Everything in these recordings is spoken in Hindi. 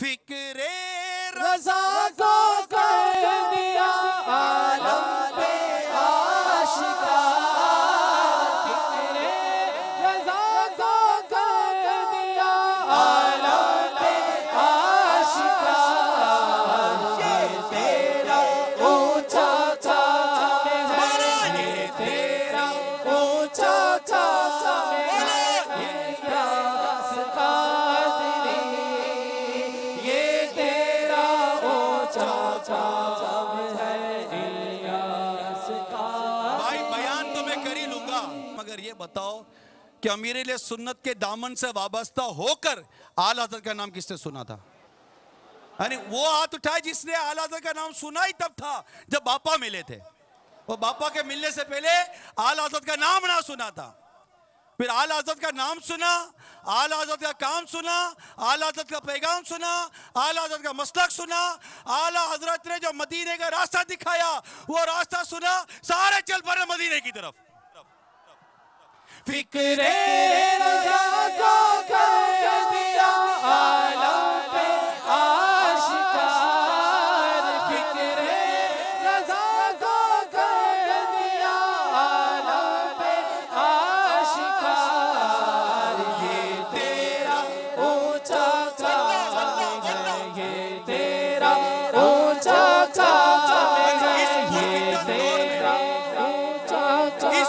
फिक्रे रजा भाई बयान तो मैं कर ही लूंगा मगर ये बताओ कि अमीर सुन्नत के दामन से वाबस्ता होकर आल का नाम किसने सुना था अरे वो हाथ उठाए जिसने आल का नाम सुना ही तब था जब बापा मिले थे और बापा के मिलने से पहले आल का नाम ना सुना था फिर आल आजाद का नाम सुना आल आजाद का काम सुना आल आजाद का पैगाम सुना आल आजाद का मसलक सुना आला हजरत ने जो मदीने का रास्ता दिखाया वो रास्ता सुना सारे चल पड़े मदीने की तरफ फिक्रे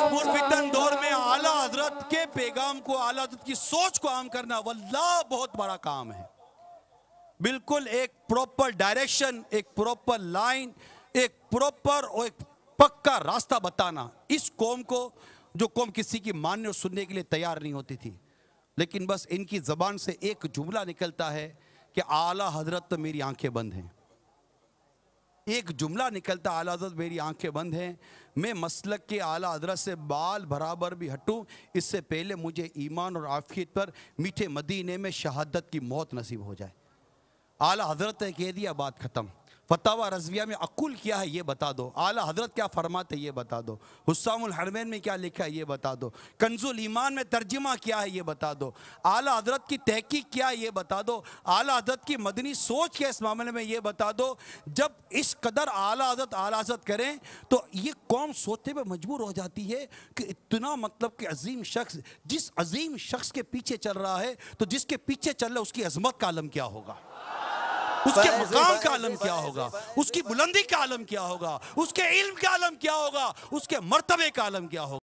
दौर में आला हजरत के पैगाम को आला हजरत की सोच को आम करना वल्ला बहुत बड़ा काम है बिल्कुल एक प्रॉपर डायरेक्शन एक प्रॉपर लाइन एक प्रॉपर और एक पक्का रास्ता बताना इस कौम को जो कौम किसी की मानने और सुनने के लिए तैयार नहीं होती थी लेकिन बस इनकी ज़बान से एक जुमला निकलता है कि आला हजरत तो मेरी आंखें बंद हैं एक जुमला निकलता आला हजरत मेरी आंखें बंद हैं मैं मसलक के आला हजरत से बाल बराबर भी हटूं इससे पहले मुझे ईमान और आफियत पर मीठे मदीने में शहादत की मौत नसीब हो जाए आला हजरत ने कह दिया बात ख़त्म फतावा रजविया में अकुल क्या है ये बता दो आला हजरत क्या फरमाते ये बता दो हुसामुल हरमैन में क्या लिखा है ये बता दो कंजुल ईमान में तर्जमा क्या है ये बता दो आला हजरत की तहकीक क्या है ये बता दो आला हजरत की मदनी सोच क्या इस मामले में ये बता दो जब इस कदर आला हजरत आला हजरत करें तो ये कौम सोचते पर मजबूर हो जाती है कि इतना मतलब कि अजीम शख्स जिस अजीम शख्स के पीछे चल रहा है तो जिसके पीछे चल रहा है उसकी अजमत का आलम क्या होगा उसके मकाम का आलम क्या होगा उसकी बुलंदी का आलम क्या होगा उसके इल्म का आलम क्या होगा उसके मरतबे का आलम क्या होगा